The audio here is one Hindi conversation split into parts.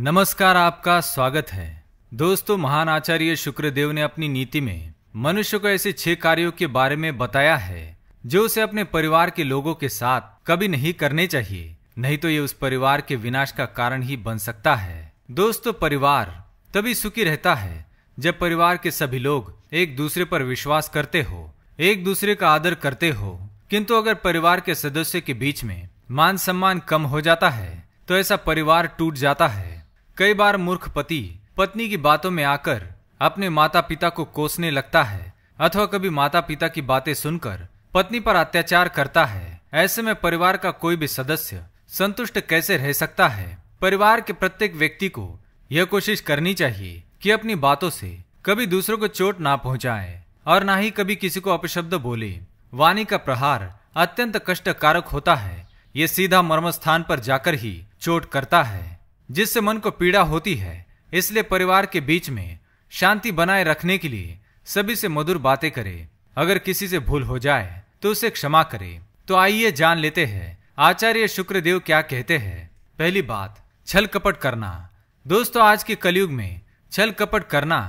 नमस्कार आपका स्वागत है दोस्तों महान आचार्य शुक्रदेव ने अपनी नीति में मनुष्य को ऐसे छह कार्यों के बारे में बताया है जो उसे अपने परिवार के लोगों के साथ कभी नहीं करने चाहिए नहीं तो ये उस परिवार के विनाश का कारण ही बन सकता है दोस्तों परिवार तभी सुखी रहता है जब परिवार के सभी लोग एक दूसरे पर विश्वास करते हो एक दूसरे का आदर करते हो किंतु अगर परिवार के सदस्य के बीच में मान सम्मान कम हो जाता है तो ऐसा परिवार टूट जाता है कई बार मूर्ख पति पत्नी की बातों में आकर अपने माता पिता को कोसने लगता है अथवा कभी माता पिता की बातें सुनकर पत्नी पर अत्याचार करता है ऐसे में परिवार का कोई भी सदस्य संतुष्ट कैसे रह सकता है परिवार के प्रत्येक व्यक्ति को यह कोशिश करनी चाहिए कि अपनी बातों से कभी दूसरों को चोट ना पहुंचाए और ना ही कभी किसी को अपशब्द बोले वाणी का प्रहार अत्यंत कष्टकारक होता है ये सीधा मर्म स्थान पर जाकर ही चोट करता है जिससे मन को पीड़ा होती है इसलिए परिवार के बीच में शांति बनाए रखने के लिए सभी से मधुर बातें करे अगर किसी से भूल हो जाए तो उसे क्षमा करे तो आइए जान लेते हैं आचार्य शुक्रदेव क्या कहते हैं पहली बात छल कपट करना दोस्तों आज के कलयुग में छल कपट करना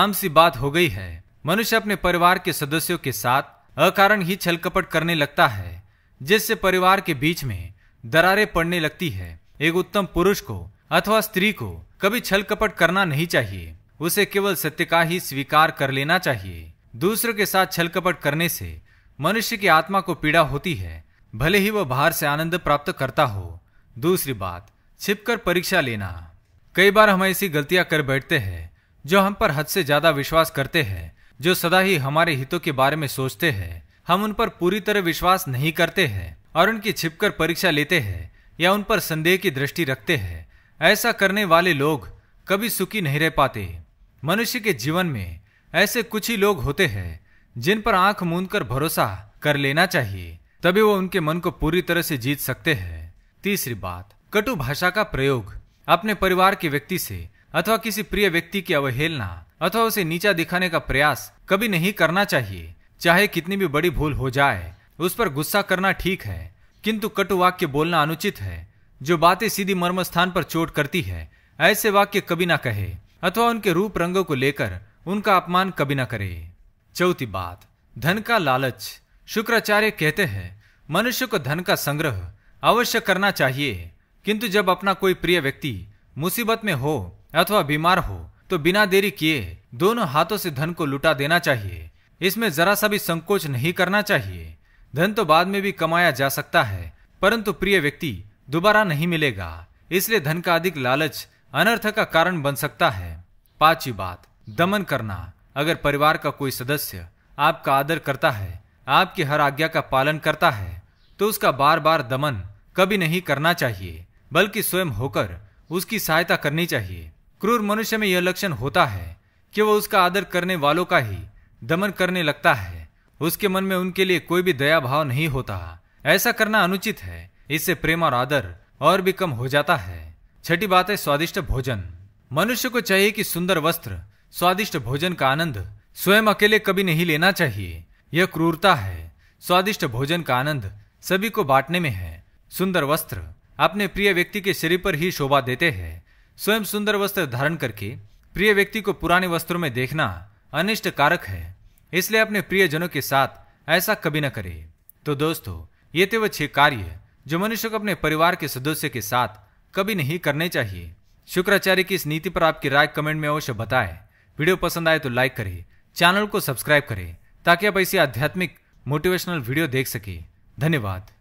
आम सी बात हो गई है मनुष्य अपने परिवार के सदस्यों के साथ अकारण ही छल कपट करने लगता है जिससे परिवार के बीच में दरारें पड़ने लगती है एक उत्तम पुरुष को अथवा स्त्री को कभी छल कपट करना नहीं चाहिए उसे केवल सत्य का ही स्वीकार कर लेना चाहिए दूसरों के साथ छल कपट करने से मनुष्य की आत्मा को पीड़ा होती है भले ही वह बाहर से आनंद प्राप्त करता हो दूसरी बात छिपकर परीक्षा लेना कई बार हम ऐसी गलतियां कर बैठते हैं जो हम पर हद से ज्यादा विश्वास करते हैं जो सदा ही हमारे हितों के बारे में सोचते हैं हम उन पर पूरी तरह विश्वास नहीं करते हैं और उनकी छिपकर परीक्षा लेते हैं या उन पर संदेह की दृष्टि रखते हैं ऐसा करने वाले लोग कभी सुखी नहीं रह पाते मनुष्य के जीवन में ऐसे कुछ ही लोग होते हैं जिन पर आंख मूंद कर भरोसा कर लेना चाहिए तभी वो उनके मन को पूरी तरह से जीत सकते हैं तीसरी बात कटु भाषा का प्रयोग अपने परिवार के व्यक्ति से अथवा किसी प्रिय व्यक्ति की अवहेलना अथवा उसे नीचा दिखाने का प्रयास कभी नहीं करना चाहिए चाहे कितनी भी बड़ी भूल हो जाए उस पर गुस्सा करना ठीक है किंतु कटु वाक्य बोलना अनुचित है जो बातें सीधी मर्म स्थान पर चोट करती है ऐसे वाक्य कभी ना कहे अथवा उनके रूप रंगों को लेकर उनका अपमान कभी ना करे चौथी बात धन का लालच शुक्राचार्य कहते हैं मनुष्य को धन का संग्रह अवश्य करना चाहिए किंतु जब अपना कोई प्रिय व्यक्ति मुसीबत में हो अथवा बीमार हो तो बिना देरी किए दोनों हाथों से धन को लुटा देना चाहिए इसमें जरा सा भी संकोच नहीं करना चाहिए धन तो बाद में भी कमाया जा सकता है परंतु प्रिय व्यक्ति दोबारा नहीं मिलेगा इसलिए धन का अधिक लालच अनर्थ का कारण बन सकता है पांचवी बात दमन करना अगर परिवार का कोई सदस्य आपका आदर करता है आपकी हर आज्ञा का पालन करता है तो उसका बार बार दमन कभी नहीं करना चाहिए बल्कि स्वयं होकर उसकी सहायता करनी चाहिए क्रूर मनुष्य में यह लक्षण होता है कि वह उसका आदर करने वालों का ही दमन करने लगता है उसके मन में उनके लिए कोई भी दया भाव नहीं होता ऐसा करना अनुचित है इससे प्रेम और आदर और भी कम हो जाता है छठी बात है स्वादिष्ट भोजन मनुष्य को चाहिए कि सुंदर वस्त्र स्वादिष्ट भोजन का आनंद स्वयं अकेले कभी नहीं लेना चाहिए यह क्रूरता है स्वादिष्ट भोजन का आनंद सभी को बांटने में है सुंदर वस्त्र अपने प्रिय व्यक्ति के शरीर पर ही शोभा देते हैं स्वयं सुंदर वस्त्र धारण करके प्रिय व्यक्ति को पुराने वस्त्रों में देखना अनिष्ट कारक है इसलिए अपने प्रियजनों के साथ ऐसा कभी न करें तो दोस्तों ये थे वह छह कार्य जो मनुष्य को अपने परिवार के सदस्य के साथ कभी नहीं करने चाहिए शुक्राचार्य की इस नीति पर आपकी राय कमेंट में अवश्य बताएं वीडियो पसंद आए तो लाइक करें चैनल को सब्सक्राइब करें ताकि आप ऐसी आध्यात्मिक मोटिवेशनल वीडियो देख सके धन्यवाद